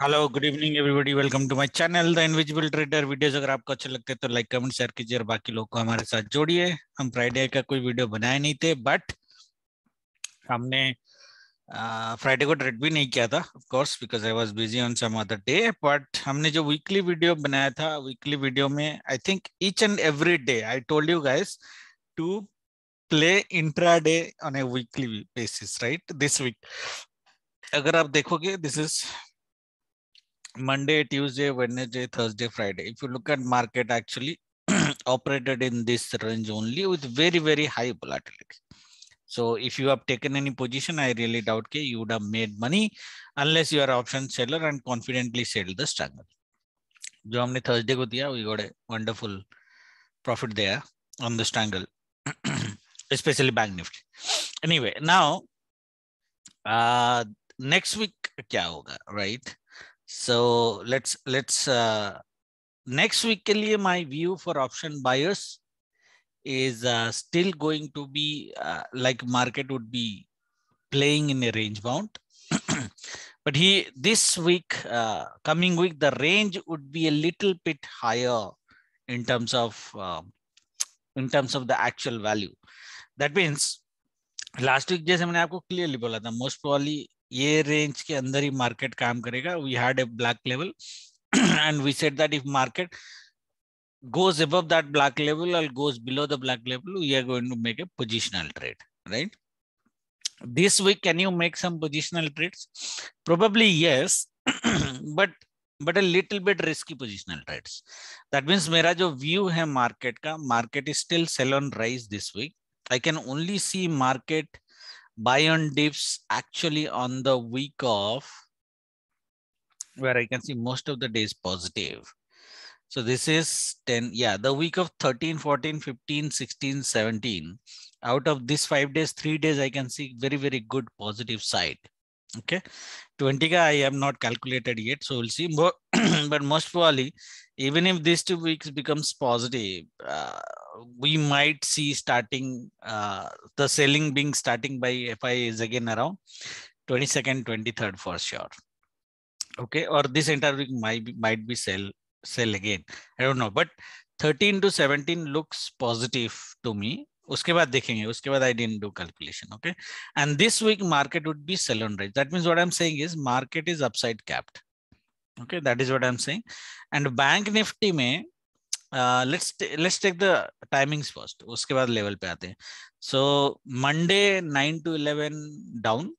Hello good evening everybody welcome to my channel the invisible trader videos अगर आपको अच्छे लगते हैं तो लाइक कमेंट शेयर कीजिए और बाकी लोग को हमारे साथ जोड़िए हम फ्राइडे का कोई वीडियो बनाए नहीं थे बट हमने फ्राइडे को ट्रेड भी नहीं किया था of course because I was busy on some other day but हमने जो वीकली वीडियो बनाया था वीकली वीडियो में I think each and every day I told you guys to play intraday on a weekly basis right this week अगर आप देखोगे this is Monday, Tuesday, Wednesday, Thursday, Friday. If you look at market actually operated in this range only with very, very high volatility. So if you have taken any position, I really doubt okay, you would have made money unless you are option seller and confidently sell the strangle. जो हमने Thursday को दिया we got a wonderful profit especially bank nifty anyway now uh next week kya hoga right so let's let's uh, next weekly my view for option buyers is uh, still going to be uh, like market would be playing in a range bound. but he this week uh, coming week the range would be a little bit higher in terms of uh, in terms of the actual value that means last week Jason, I have clearly told था most probably ये range के अंदर ही market काम करेगा we had a black level and we set that if market goes above that black level or goes below the black level we are going to make a positional trade right this week can you make some positional trades probably yes but but a little bit risky positional trades that means mera jo view hai market ka market is still sell on rise this week i can only see market buy on dips actually on the week of where I can see most of the days positive. So this is 10, yeah, the week of 13, 14, 15, 16, 17. Out of these five days, three days, I can see very, very good positive side. Okay. 20 I have not calculated yet. So we'll see. But, but most probably, even if these two weeks becomes positive, uh, we might see starting uh, the selling being starting by FI is again around 22nd, 23rd for sure. Okay. Or this entire week might be, might be sell sell again. I don't know. But 13 to 17 looks positive to me उसके बाद देखेंगे उसके बाद I didn't do calculation okay and this week market would be sell on rise that means what I am say market is upside capped okay that is what I am saying and Bank Nifty में let's let's take the timings first उसके बाद level पे आते हैं so Monday nine to eleven down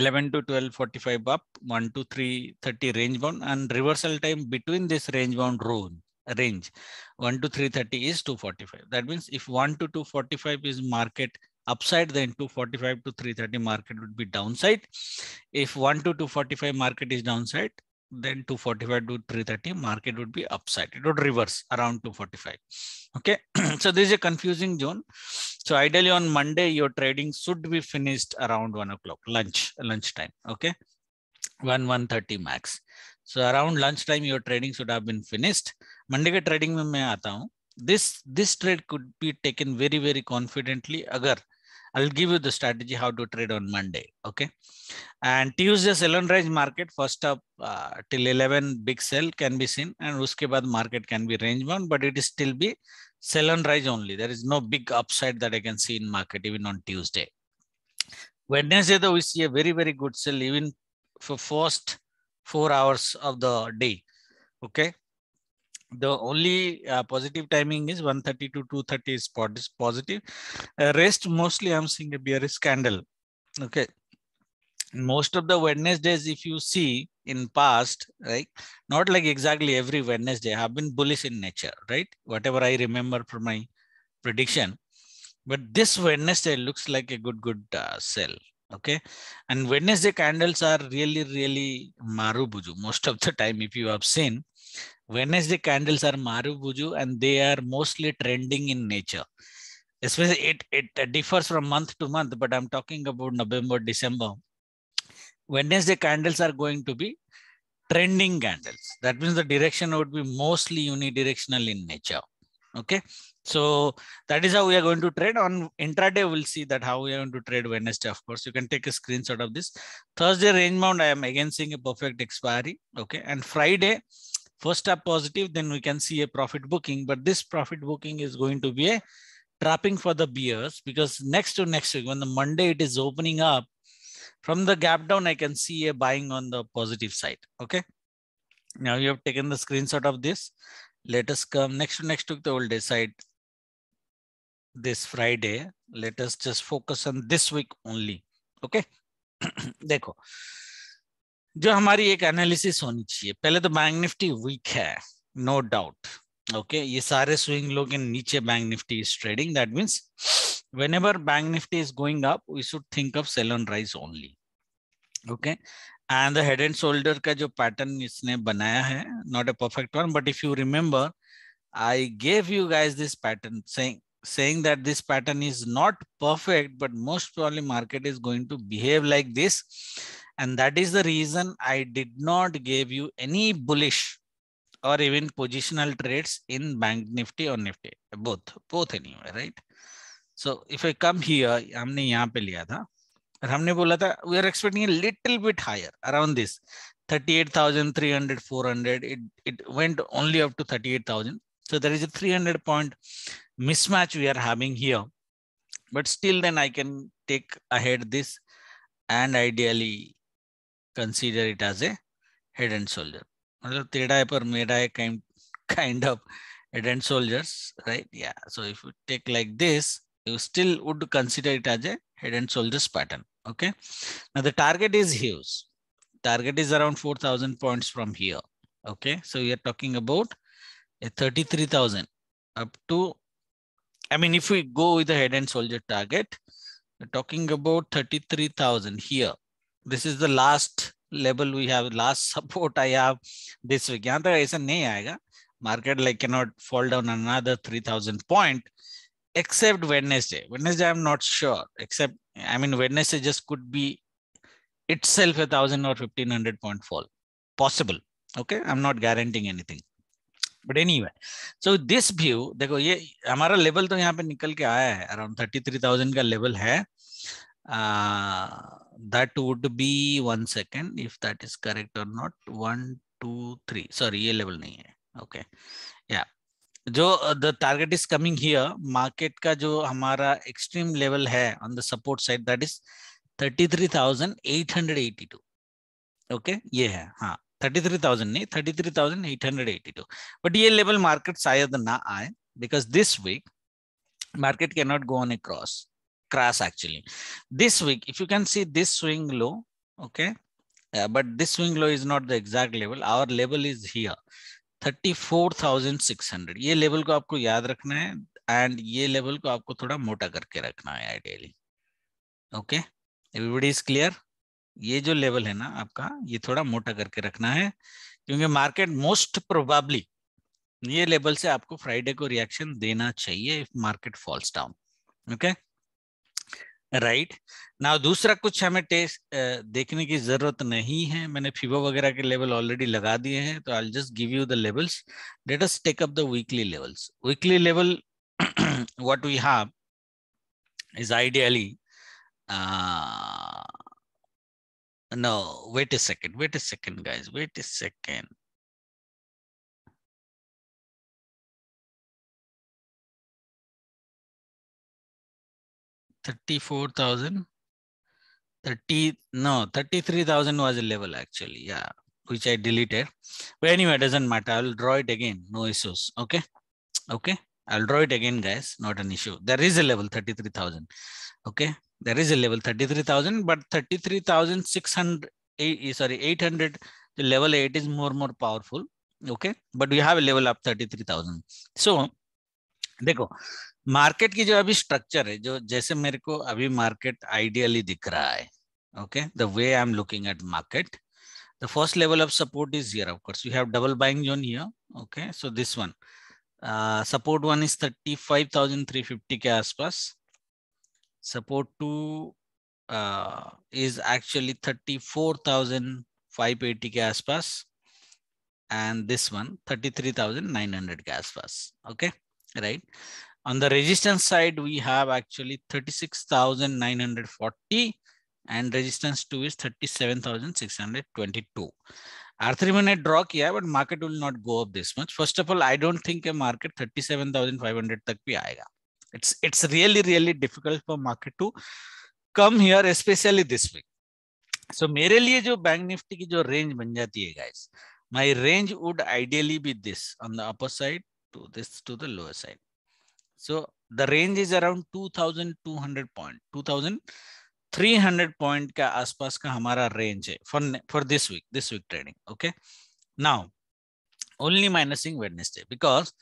eleven to twelve forty five up one to three thirty range bound and reversal time between this range bound run range 1 to 330 is 245 that means if 1 to 245 is market upside then 245 to 330 market would be downside if 1 to 245 market is downside then 245 to 330 market would be upside it would reverse around 245 okay so this is a confusing zone so ideally on monday your trading should be finished around one o'clock lunch lunch time. okay 1 130 max so around lunchtime, your trading should have been finished. Monday trading, के trading में मैं this trade could be taken very, very confidently. Very I'll give you the strategy how to trade on Monday. Okay. And Tuesday, sell and range market first up uh, till 11 big sell can be seen. And uske baad market can be range bound, but it is still be sell and rise only. There is no big upside that I can see in market even on Tuesday. Wednesday though we see a very, very good sell even for first four hours of the day. Okay. The only uh, positive timing is 1.30 to 2.30 is positive. Uh, rest mostly I'm seeing a bearish candle. Okay. Most of the Wednesdays, if you see in past, right, not like exactly every Wednesday, have been bullish in nature, right? Whatever I remember from my prediction. But this Wednesday looks like a good, good uh, sell okay and wednesday candles are really really marubuju most of the time if you have seen wednesday candles are marubuju and they are mostly trending in nature especially it it differs from month to month but i'm talking about november december wednesday candles are going to be trending candles that means the direction would be mostly unidirectional in nature okay so that is how we are going to trade on intraday. We'll see that how we are going to trade Wednesday. Of course, you can take a screenshot of this Thursday range bound. I am again seeing a perfect expiry. Okay. And Friday, first up positive, then we can see a profit booking, but this profit booking is going to be a trapping for the beers because next to next week, when the Monday it is opening up from the gap down, I can see a buying on the positive side. Okay. Now you have taken the screenshot of this let us come next to next week they will decide this Friday. Let us just focus on this week only. Okay okay? देखो जो हमारी एक analysis होनी चाहिए पहले तो Bank Nifty weak है no doubt okay ये सारे स्विंग लोग नीचे Bank Nifty is trading that means whenever Bank Nifty is going up we should think of sell on rise only okay and the head and shoulder का जो pattern इसने बनाया है not a perfect one but if you remember I gave you guys this pattern saying saying that this pattern is not perfect, but most probably market is going to behave like this. And that is the reason I did not give you any bullish or even positional trades in bank nifty or nifty, both, both anyway, right? So if I come here, we are expecting a little bit higher around this. We are 38,300, 400, it, it went only up to 38,000. So there is a 300 point mismatch we are having here but still then i can take ahead this and ideally consider it as a head and shoulder मतलब तेरा पर मेरा kind kind of head and shoulders right yeah so if you take like this you still would consider it as a head and shoulders pattern okay now the target is huge target is around 4000 points from here okay so we are talking about a 33000 up to I mean, if we go with the head and soldier target, talking about 33,000 here. This is the last level we have, last support I have this week. ऐसा नहीं आएगा. Market like cannot fall down another 3,000 point except Wednesday. Wednesday, I'm not sure. Except, I mean, Wednesday just could be itself a 1,000 or 1,500 point fall. Possible. Okay. I'm not guaranteeing anything. But any so this view देखो ये हमारा level तो यहाँ पे निकल के आया है अराउंड थर्टी थ्री थाउजेंड का लेवल है that would be one second if that is correct और not one to three sorry ये लेवल नहीं है ओके okay. या yeah. जो the target is coming here market का जो हमारा एक्सट्रीम लेवल है on the support side that is thirty three thousand eight hundred eighty two okay ये है हाँ 33,000 नहीं 33,882 बट ये लेवल मार्केट शायद ना आए because this week market cannot go on a cross crash actually this week if you can see this swing low okay uh, but this swing low is not the exact level our level is here 34600 ये level को आपको याद रखना है and ये level को आपको थोड़ा मोटा करके रखना है ideally okay everybody is clear ये जो लेवल है ना आपका ये थोड़ा मोटा करके रखना है क्योंकि मार्केट मोस्ट प्रोबेबली ये लेवल से आपको फ्राइडे को रिएक्शन देना चाहिए if market falls down okay right ना दूसरा कुछ हमें टेस्ट देखने की जरूरत नहीं है मैंने फीबो वगैरह के लेवल ऑलरेडी लगा दिए हैं तो I just give you the levels let us take up the weekly levels weekly level what we have is ideally No, wait a second. Wait a second, guys. Wait a second. Thirty-four thousand. Thirty no, thirty-three thousand was a level actually. Yeah, which I deleted. But anyway, doesn't matter. I'll draw it again. No issues. Okay, okay. I'll draw it again, guys. Not an issue. There is a level thirty-three thousand. Okay there is a level 33,000, but 33,600, eh, sorry, 800, the level 8 is more, more powerful. Okay. But we have a level of 33,000. So, देखो market की जो अभी structure है जो जैसे मेरे को अभी मार्केट आइडियली दिख रहा है okay the way i'm looking at market the first level of support is here of course you have double buying zone here okay so this one uh, support one is 35350 के आसपास support 2 uh, is actually 34,580 gas aspas and this one 33,900 gas aspas. Okay, right. On the resistance side, we have actually 36,940 and resistance 2 is 37,622. R3 minute draw kiya but market will not go up this much. First of all, I don't think a market 37,500 tak bhi aayega. it's it's really really difficult for market to come here especially this week so mere liye jo bank nifty ki jo range ban jati hai guys my range would ideally be this on the upper side to this to the lower side so the range is around 2200 point 2300 point का आसपास का हमारा range है for for this week this week trading okay now only minusing wednesday because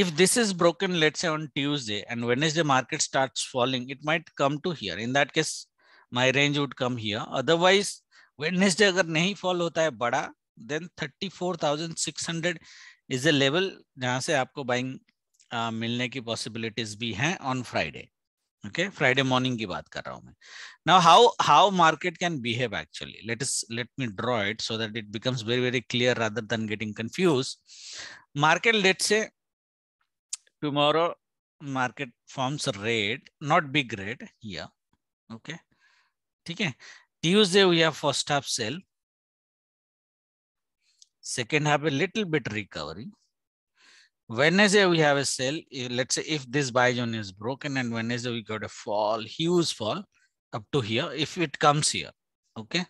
if this is broken, let's say on Tuesday and Wednesday market starts falling, it might come to here. In that case, my range would come here. Otherwise, Wednesday अगर नहीं fall होता है then 34,600 is a level जहाँ से आपको buying uh, possibilities भी हैं on Friday. Okay, Friday morning की बात Now how how market can behave actually? Let us let me draw it so that it becomes very very clear rather than getting confused. Market let's say tomorrow market forms a red, not big red here. Okay. Okay. Tuesday we have first half sell. Second half a little bit recovery. Wednesday we have a sell. Let's say if this buy zone is broken and Wednesday we got a fall, huge fall up to here. If it comes here, okay.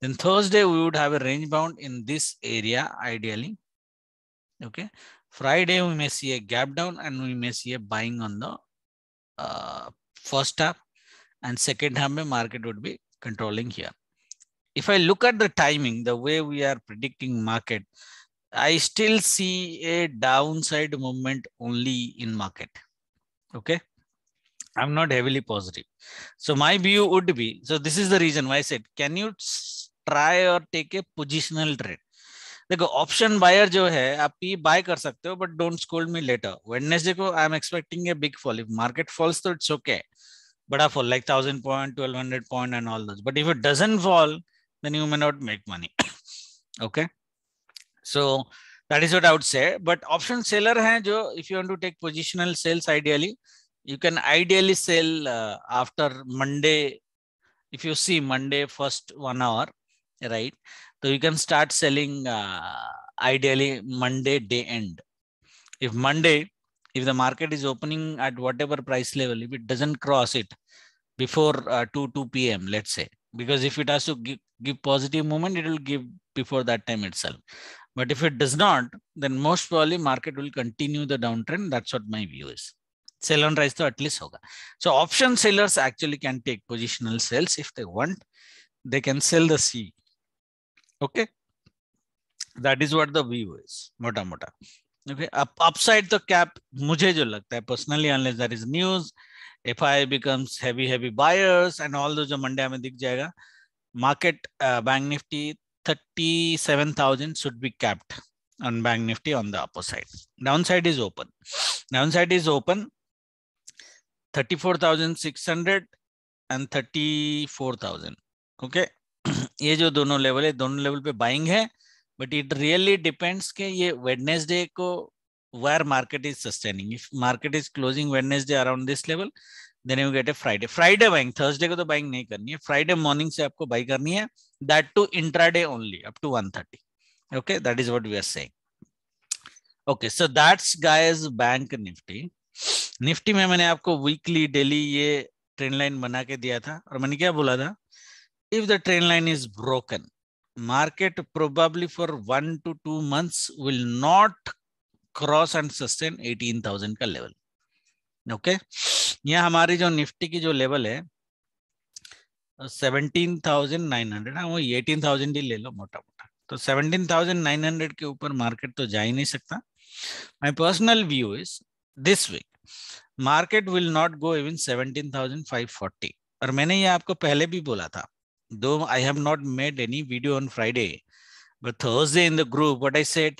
Then Thursday we would have a range bound in this area ideally. Okay. Friday, we may see a gap down and we may see a buying on the uh, first half and second half, the market would be controlling here. If I look at the timing, the way we are predicting market, I still see a downside movement only in market. Okay. I'm not heavily positive. So my view would be, so this is the reason why I said, can you try or take a positional trade? देखो option buyer जो है आप P buy कर सकते हो but don't scold me later Wednesday को I am expecting a big fall if market falls तो it's okay बड़ा fall like thousand point twelve hundred point and all this but if it doesn't fall then you may not make money okay so that is what out say but option seller है जो if you to take positional sales ideally you can ideally sell after Monday if you see Monday first one hour right? So you can start selling uh, ideally Monday day end. If Monday, if the market is opening at whatever price level, if it doesn't cross it before uh, 2 2 p.m., let's say, because if it has to give, give positive movement, it will give before that time itself. But if it does not, then most probably market will continue the downtrend. That's what my view is. Sell on rise to at least hoga. So option sellers actually can take positional sales if they want. They can sell the C Okay. That is what the view is. Mota mota. Okay. Up, upside the cap, mujhe jo lagta hai personally, unless there is news, FI becomes heavy, heavy buyers and all those jo Monday mein dikh jayega. Market uh, Bank Nifty 37,000 should be capped on Bank Nifty on the upper side. Downside is open. Downside is open. 34,600 and 34,000. Okay. ये जो दोनों level है दोनों level पे buying है but it really depends के ये Wednesday को where market is sustaining if market is closing Wednesday around this level then you get a Friday Friday buying Thursday को तो बाइंग नहीं करनी है फ्राइडे मॉर्निंग से आपको बाई करनी है that too intraday only up to one thirty okay that is what we are saying okay so that's guys Bank Nifty Nifty में मैंने आपको वीकली डेली ये ट्रेंड लाइन बना के दिया था और मैंने क्या बोला था if the trend line is broken, market probably for one to two months will not cross and sustain 18,000 का लेवल ओके okay? यहाँ हमारी जो निफ्टी की जो लेवल है 17,900 हाँ वो 18,000 ही ले लो मोटा मोटा तो 17,900 के ऊपर मार्केट तो जा ही नहीं सकता my personal view is this week market will not go even 17,540 और मैंने ये आपको पहले भी बोला था though I have not made any video on Friday, but Thursday in the group, what I said,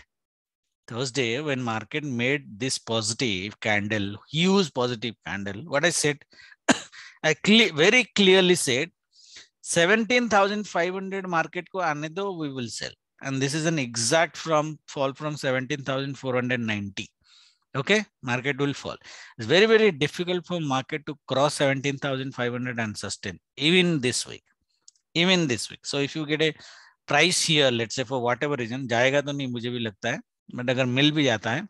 Thursday when market made this positive candle, huge positive candle, what I said, I very clearly said, 17,500 market ko aane do, we will sell. And this is an exact from fall from 17,490 okay market will fall it's very very difficult for market to cross 17500 and sustain even this week even this week so if you get a price here let say for whatever reason जाएगा तो नहीं मुझे भी लगता है but अगर मिल भी जाता है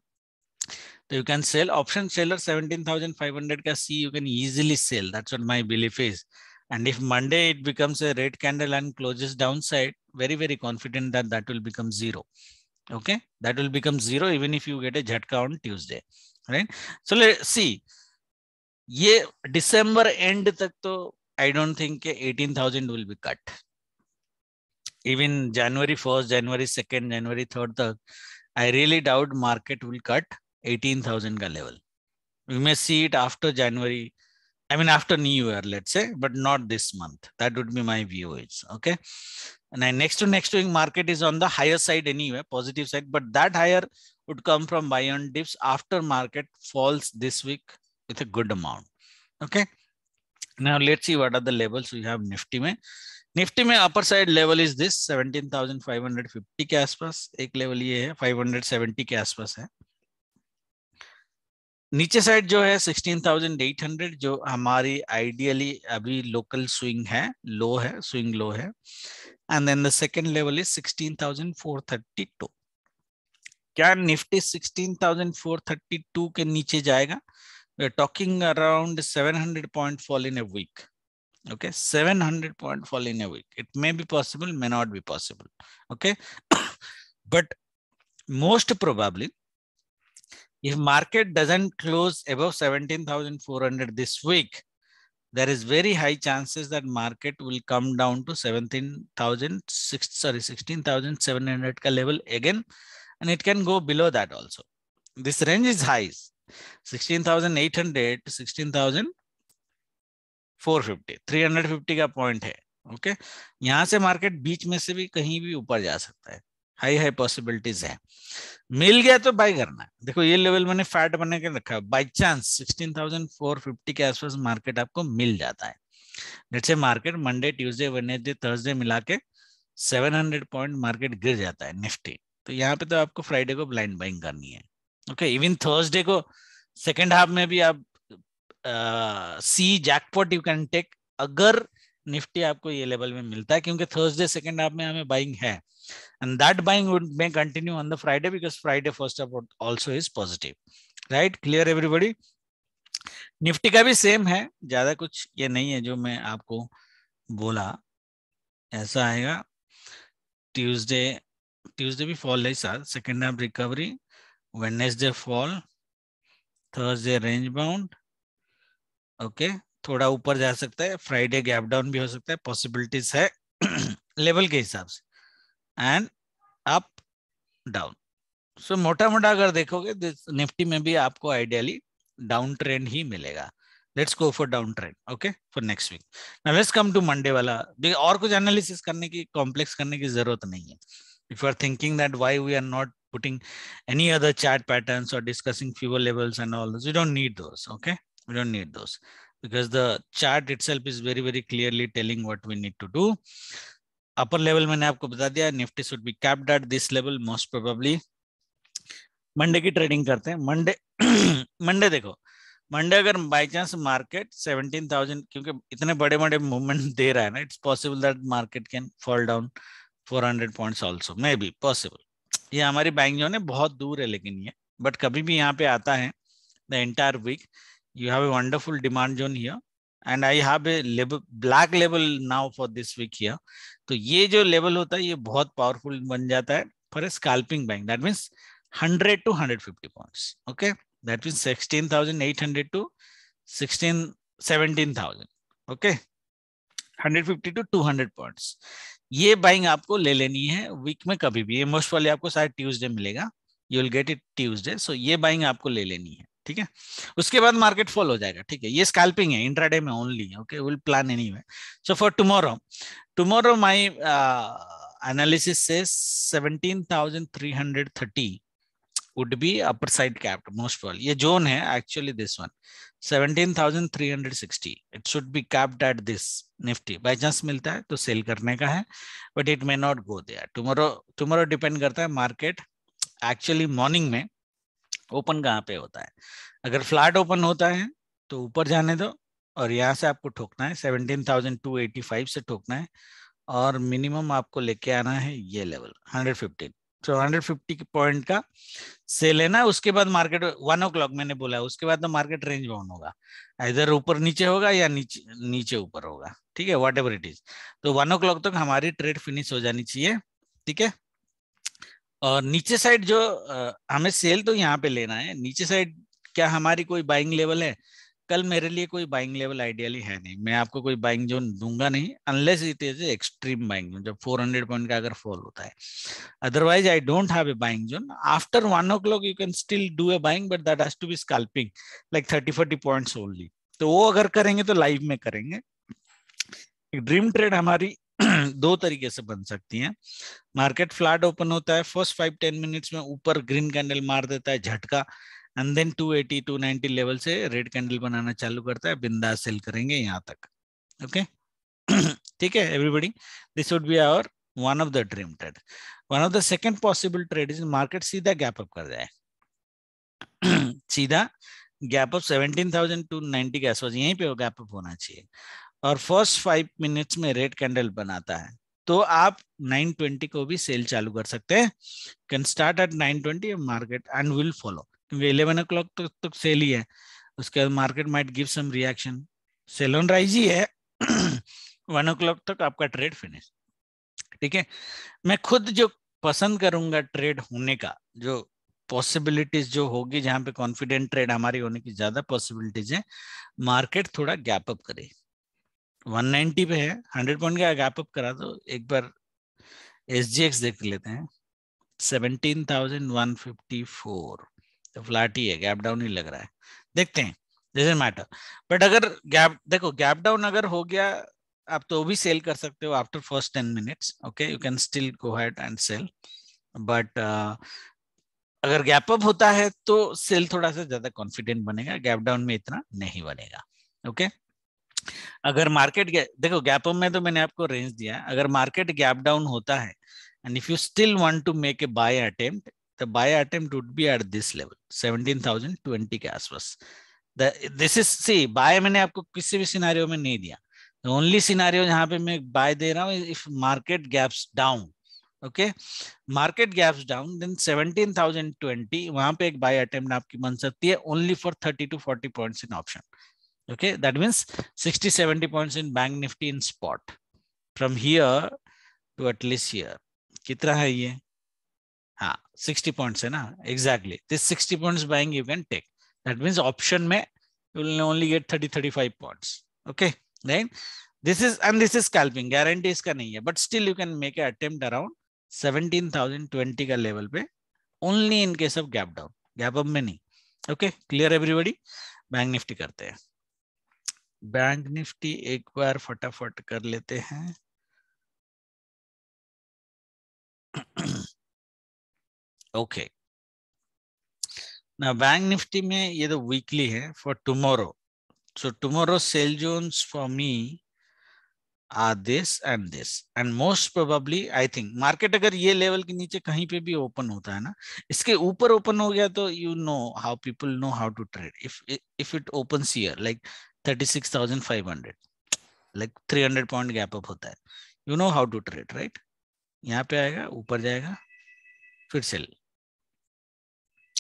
तो you can sell option seller 17,500 का see you can easily sell that's what my belief is and if Monday it becomes a red candle and closes down side very very confident that that will become zero okay that will become zero even if you get a झटका on Tuesday right so see ये December and तक तो I don't think 18,000 will be cut. Even January 1st, January 2nd, January 3rd, I really doubt market will cut 18,000 level. We may see it after January. I mean, after New Year, let's say, but not this month. That would be my view. is, okay. And then next to next doing market is on the higher side anyway, positive side, but that higher would come from buy on dips after market falls this week with a good amount. Okay. Now let's see what are the levels we have Nifty में. nifty में upper side level is this 17,550 के आसपास एक level ये है 570 के आसपास है नीचे साइड जो है 16,800 जो हमारी आइडियली अभी लोकल स्विंग है लो है स्विंग लो है and then the second level is 16,432 क्या निफ्टी 16,432 के नीचे जाएगा we're talking around 700 point fall in a week okay 700 point fall in a week it may be possible may not be possible okay but most probably if market doesn't close above 17400 this week there is very high chances that market will come down to 17000 sorry 16700 level again and it can go below that also this range is highs 16,800 16,450 350 का point है okay okay? यहां से market बीच में से भी कहीं भी ऊपर जा सकता है हाई हाई पॉसिबिलिटीज है मिल गया तो बाय करना देखो ये लेवल मैंने फैट बना के रखा है बाई चांस 16,450 के आसपास मार्केट आपको मिल जाता है जैसे market Monday Tuesday Wednesday Thursday मिला के 700 पॉइंट मार्केट गिर जाता है निफ्टी तो यहाँ पे तो आपको फ्राइडे को ब्लाइंड बाइंग करनी है ओके इवन थर्सडे को सेकेंड हाफ में भी आप see jackpot you can take अगर निफ्टी आपको ये लेवल में मिलता है क्योंकि थर्सडे सेकेंड हाफ में हमें बाइंग है and that buying would may continue on the Friday because Friday first half also is positive right clear everybody Nifty का भी सेम है ज्यादा कुछ ये नहीं है जो मैं आपको बोला ऐसा आएगा ट्यूजडे ट्यूजडे भी फॉल है sir second half recovery Wednesday fall Thursday range bound okay थोड़ा ऊपर जा सकता है फ्राइडे गैप डाउन भी हो सकता है पॉसिबिलिटीज है लेवल के हिसाब से एंड अप डाउन सो मोटा मोटा अगर देखोगे निफ्टी में भी आपको आइडियली डाउन ट्रेंड ही मिलेगा let's go for down trend okay for next week now let's come to Monday वाला और कुछ एनालिसिस करने की कॉम्प्लेक्स करने की जरूरत नहीं है if you are thinking that why we are not putting any other chart patterns or discussing fewer levels and all those, we don't need those, okay? We don't need those because the chart itself is very, very clearly telling what we need to do. Upper level, have Nifty should be capped at this level most probably. Monday ki trading karte Monday, Monday dekho. Monday agar by chance market 17,000, kyunki itne bade bade movement de raha hai it's possible that market can fall down 400 points also may be possible ये हमारी bank जो है बहुत दूर है लेकिन ये but कभी भी यहाँ पे आता है the entire week you have a wonderful demand zone here and I have a label black label now for this week तो ये जो लेवल होता है ये बहुत पावरफुल बन जाता है for a scalping bank that means 100 to 150 points okay that eight hundred to seventeen thousand okay 150 to 200 points ये बाइंग आपको ले लेनी है वीक में कभी भी ये मोस्ट वाले आपको शायद ट्यूजडे मिलेगा you will get it Tuesday so ये बाइंग आपको ले लेनी है ठीक है उसके बाद मार्केट फॉल हो जाएगा ठीक है ये स्कैल्पिंग है इंट्राडे में only okay will plan anyway so for tomorrow tomorrow my analysis से thirty would be upper side capped most probably. ये zone है actually this one 17,360 it should be capped at this nifty by chance milta hai to sell करने ka hai but it may not go there tomorrow tomorrow depend karta hai market actually morning में open कहाँ pe hota hai agar flat open hota hai to ऊपर जाने do और यहाँ से आपको ठोकना है 17,285 से ठोकना है और मिनिमम आपको लेके आना है ये level 115 fifteen hundred fifty point का सेल है ना उसके बाद मार्केट वन ओ क्लॉक मैंने बोला उसके बाद तो मार्केट रेंज बाउंड होगा इधर ऊपर नीचे होगा या नीचे नीचे ऊपर होगा ठीक है वॉट इट इज तो वन ओ क्लॉक तक तो हमारी ट्रेड फिनिश हो जानी चाहिए ठीक है और नीचे साइड जो हमें सेल तो यहाँ पे लेना है नीचे साइड क्या हमारी कोई बाइंग लेवल है कल मेरे लिए कोई बाइंग लेवल आइडियली है नहीं मैं आपको कोई बाइंग जोन दूंगा नहीं unless it is extreme buying zone जब 400 पॉइंट का अगर फॉल होता है otherwise I don't have a buying zone after one o'clock you can still do a buying but that has to be scalping like 30 40 points only तो वो अगर करेंगे तो लाइव में करेंगे ड्रीम ट्रेड हमारी दो तरीके से बन सकती है मार्केट फ्लैट ओपन होता है फर्स्ट फाइव टेन मिनट्स में ऊपर ग्रीन कैंडल मार देता है झटका एंड देन 280 290 लेवल से रेड कैंडल बनाना चालू करता है बिंदास सेल करेंगे यहां तक ओके ठीक है everybody this would be our one of the dream trade one of the second possible trade is market सीधा गैप अप कर जाए सीधा गैप अप 17000 टू 90 के आसपास यहीं पे वो गैप अप होना चाहिए और फर्स्ट 5 मिनट्स में रेड कैंडल बनाता है तो आप 920 को भी सेल चालू कर सकते हैं can start at 920 market and will follow क्योंकि इलेवन ओ क्लॉक तक सेल ही है उसके बाद market might give some reaction sell on rise ही है वन ओ क्लॉक तक आपका ट्रेड फिनिश ठीक है मैं खुद जो पसंद करूंगा ट्रेड होने का जो पॉसिबिलिटीज जो होगी जहां पे कॉन्फिडेंट ट्रेड हमारी होने की ज्यादा पॉसिबिलिटीज है मार्केट थोड़ा गैप अप करे 190 पे है 100 पॉइंट का गैप अप करा दो तो एक बार एस देख लेते हैं 17,154 तो फ्लैट ही है गैप डाउन ही लग रहा है देखते हैं इज मैटर बट अगर गैप देखो गैप डाउन अगर हो गया आप तो भी सेल कर सकते हो after first ten minutes okay you can still go head and sell but अगर गैप अप होता है तो सेल थोड़ा सा ज्यादा कॉन्फिडेंट बनेगा गैप डाउन में इतना नहीं बनेगा ओके okay? अगर मार्केट देखो गैप अप में तो मैंने आपको रेंज दिया अगर मार्केट गैप डाउन होता है and if you still want to make a buy attempt the buy attempt would be at this level 17,020 के आसपास दिस इज सी बाय मैंने आपको किसी भी सिनारियो में नहीं दिया only scenario जहां पे मैं buy दे रहा हूँ if market gaps down okay market gaps down then 17,020 वहां पे एक बाय अटेम्प्ट आपकी बन सकती है only for 30 to 40 points in option okay that means 60 70 points in bank Nifty in spot from here to at least here कितना है ये हाँ सिक्सटी पॉइंट है ना exactly this sixty points buying you can take that means option में you only get thirty thirty five point okay right this is and this is scalping guarantee इसका नहीं है but still you can make a attempt around seventeen thousand twenty का level पे only in case of gap down gap up में नहीं okay clear everybody bank Nifty करते हैं bank Nifty एक बार फटाफट कर लेते हैं ओके ना बैंक निफ्टी में ये तो वीकली है for tomorrow so tomorrow sell zones for me ah this and this and most probably I think market अगर ये लेवल के नीचे कहीं पे भी ओपन होता है ना इसके ऊपर ओपन हो गया तो you know how people know how to trade if if it open seer like thirty six thousand five hundred like three hundred point gap up होता है you know how to trade right यहाँ पे आएगा ऊपर जाएगा फिर cell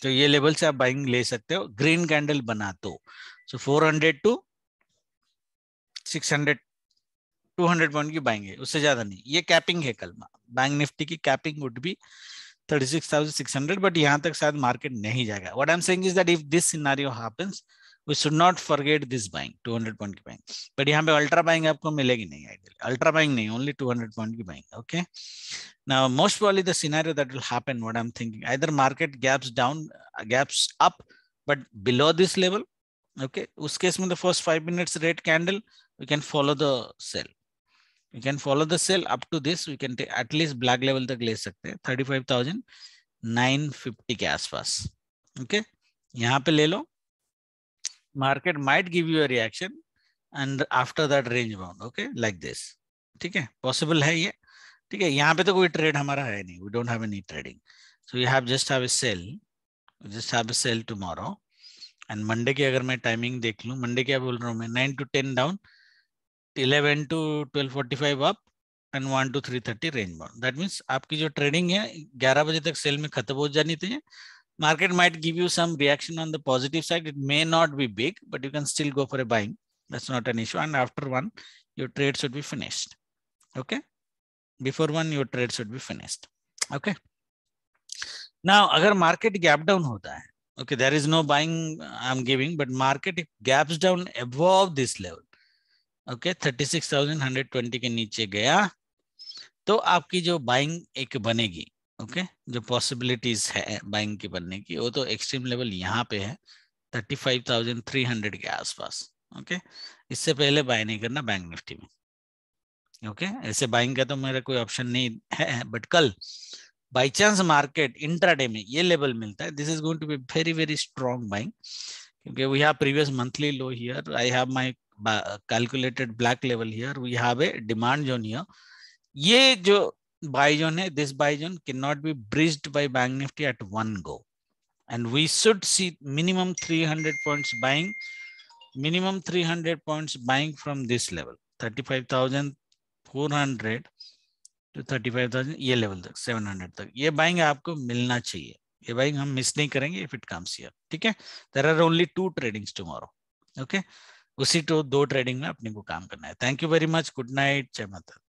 तो ये लेवल से आप बाइंग ले सकते हो ग्रीन कैंडल बना तो so four hundred to six hundred two hundred point की बाइंग है उससे ज्यादा नहीं ये कैपिंग है कल बैंक निफ्टी की capping would be hundred but यहां तक शायद मार्केट नहीं जाएगा what I am saying is that if this scenario happens we should not forget this buying 200 point की बाइंग बट यहाँ पे अल्ट्रा बाइंग आपको मिलेगी नहीं आइडियली अल्ट्रा बाइंग नहीं ओनली 200 पॉइंट की buying okay now most probably the scenario that will happen what I am thinking either market gaps down gaps up but below this level okay us case mein the first 5 minutes red candle we can follow the sell we can follow the sell up to this we can take at least black level tak le sakte 35950 के आसपास okay okay? यहाँ पे ले लो market might give you a reaction and after that range bound okay like this theek hai possible hai ye theek hai yahan pe to koi trade hamara hai nahi we don't have any trading so you have just have a sell we just have a sell tomorrow and Monday ki agar main timing dekh lu Monday kya bol raha hu main 9 to 10 down 11 to 12:45 up and 1 to 3:30 range bound that means aapki jo trading hai 11 baje tak sell mein khatam ho jani जानी market might give you some reaction on the positive side it may not be big but you can still go for a buying that's not an issue and after one your trade should be finished okay before one your trade should be finished okay now agar market gap down hota hai okay there is no buying i'm giving but market if gaps down above this level okay okay 36120 के नीचे गया तो आपकी जो buying एक बनेगी okay जो possibilities है बाइंग की बनने की वो तो एक्सट्रीम लेवल यहाँ पे है thirty five thousand three hundred के आसपास ओके इससे पहले बाय नहीं करना बैंक निफ्टी में ओके ऐसे बाइंग का तो मेरा कोई ऑप्शन नहीं है बट कल बाई चांस मार्केट इंट्राडे में ये लेवल मिलता है this is going to be very very strong buying क्योंकि we have previous monthly low here I have my calculated black level here we have a demand zone here ये जो buy zone है this buy zone can not be breached by bank Nifty at one go and we should see minimum 300 points buying minimum 300 points buying from this level 35400 to 35000 ये level तक seven hundred तक ये buying आपको मिलना चाहिए ये buying हम miss नहीं करेंगे इफ इट कम्स हियर ठीक है there are only two trading tomorrow okay उसी तो दो ट्रेडिंग में अपने को काम करना है thank you very much good night जय माता